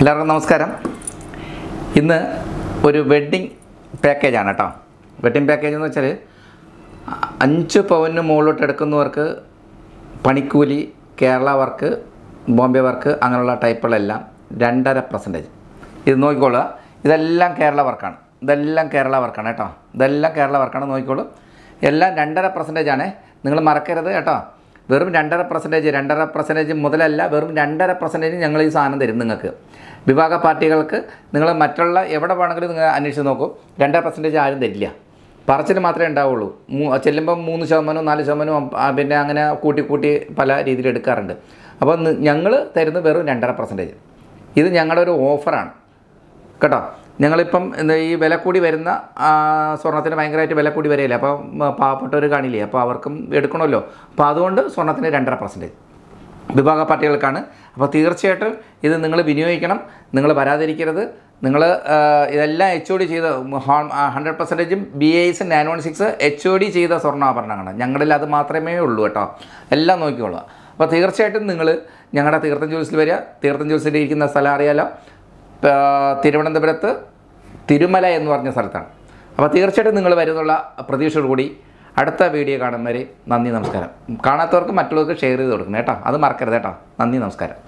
എല്ലാവർക്കും നമസ്കാരം ഇന്ന് ഒരു വെഡ്ഡിങ് പാക്കേജാണ് കേട്ടോ വെഡ്ഡിങ് പാക്കേജ് എന്ന് വെച്ചാൽ അഞ്ച് പവന് മുകളിലോട്ട് എടുക്കുന്നവർക്ക് പണിക്കൂലി കേരള വർക്ക് ബോംബെ വർക്ക് അങ്ങനെയുള്ള ടൈപ്പുകളെല്ലാം രണ്ടര പെർസെൻറ്റേജ് ഇത് നോക്കിക്കോളുക ഇതെല്ലാം കേരള വർക്കാണ് ഇതെല്ലാം കേരള വർക്കാണ് കേട്ടോ ഇതെല്ലാം കേരള വർക്കാണ് നോക്കിക്കോളൂ എല്ലാം രണ്ടര പെർസെൻറ്റേജ് ആണ് നിങ്ങൾ മറക്കരുത് കേട്ടോ വെറും രണ്ടര പെർസെൻറ്റേജ് രണ്ടര പെർസെൻറ്റേജ് മുതലല്ല വെറും രണ്ടര പെർസെൻറ്റേജ് ഞങ്ങൾ ഈ സാധനം തരും നിങ്ങൾക്ക് വിഭാഗ പാർട്ടികൾക്ക് നിങ്ങൾ മറ്റുള്ള എവിടെ വേണമെങ്കിലും നിങ്ങൾ അന്വേഷിച്ച് നോക്കും രണ്ടര പെർസെൻറ്റേജ് ആരും തരില്ല പറച്ചിന് മാത്രമേ ഉണ്ടാവുള്ളൂ ചെല്ലുമ്പം മൂന്ന് ശതമാനവും നാല് ശതമാനവും പിന്നെ അങ്ങനെ കൂട്ടി കൂട്ടി പല രീതിയിൽ എടുക്കാറുണ്ട് അപ്പോൾ ഞങ്ങൾ തരുന്നത് വെറും രണ്ടര പെർസെൻറ്റേജ് ഇത് ഞങ്ങളുടെ ഒരു ഓഫറാണ് കേട്ടോ ഞങ്ങളിപ്പം ഈ വില കൂടി വരുന്ന സ്വർണത്തിന് ഭയങ്കരമായിട്ട് വില കൂടി വരികയില്ല അപ്പോൾ പാവപ്പെട്ടവർ കാണില്ലേ അപ്പോൾ അവർക്കും എടുക്കണമല്ലോ അപ്പോൾ അതുകൊണ്ട് സ്വർണ്ണത്തിന് രണ്ടര പെർസെൻറ്റേജ് വിഭാഗ പാർട്ടികൾക്കാണ് അപ്പോൾ തീർച്ചയായിട്ടും ഇത് നിങ്ങൾ വിനിയോഗിക്കണം നിങ്ങൾ വരാതിരിക്കരുത് നിങ്ങൾ ഇതെല്ലാം എച്ച് ഒ ഡി ചെയ്ത ഹൺഡ്രഡ് പെർസെൻറ്റേജും B S nine one six H O D ചെയ്ത സ്വർണ്ണാഭരണങ്ങളാണ് ഞങ്ങളിൽ അത് മാത്രമേ ഉള്ളൂ കേട്ടോ എല്ലാം നോക്കിക്കോളുക അപ്പോൾ തീർച്ചയായിട്ടും നിങ്ങൾ ഞങ്ങളുടെ തീർത്ഥം ജ്യൂസിൽ വരിക തീർത്ഥം ജ്യൂസിൻ്റെ ഇരിക്കുന്ന സ്ഥലം അറിയാലോ തിരുവനന്തപുരത്ത് തിരുമല എന്ന് പറഞ്ഞ സ്ഥലത്താണ് അപ്പോൾ തീർച്ചയായിട്ടും നിങ്ങൾ വരുന്നുള്ള പ്രതീക്ഷയോടുകൂടി അടുത്ത വീഡിയോ കാണുന്നവരെ നന്ദി നമസ്കാരം കാണാത്തവർക്ക് മറ്റുള്ളവർക്ക് ഷെയർ ചെയ്ത് കൊടുക്കണം കേട്ടോ അത് മറക്കരുത് കേട്ടോ നന്ദി നമസ്കാരം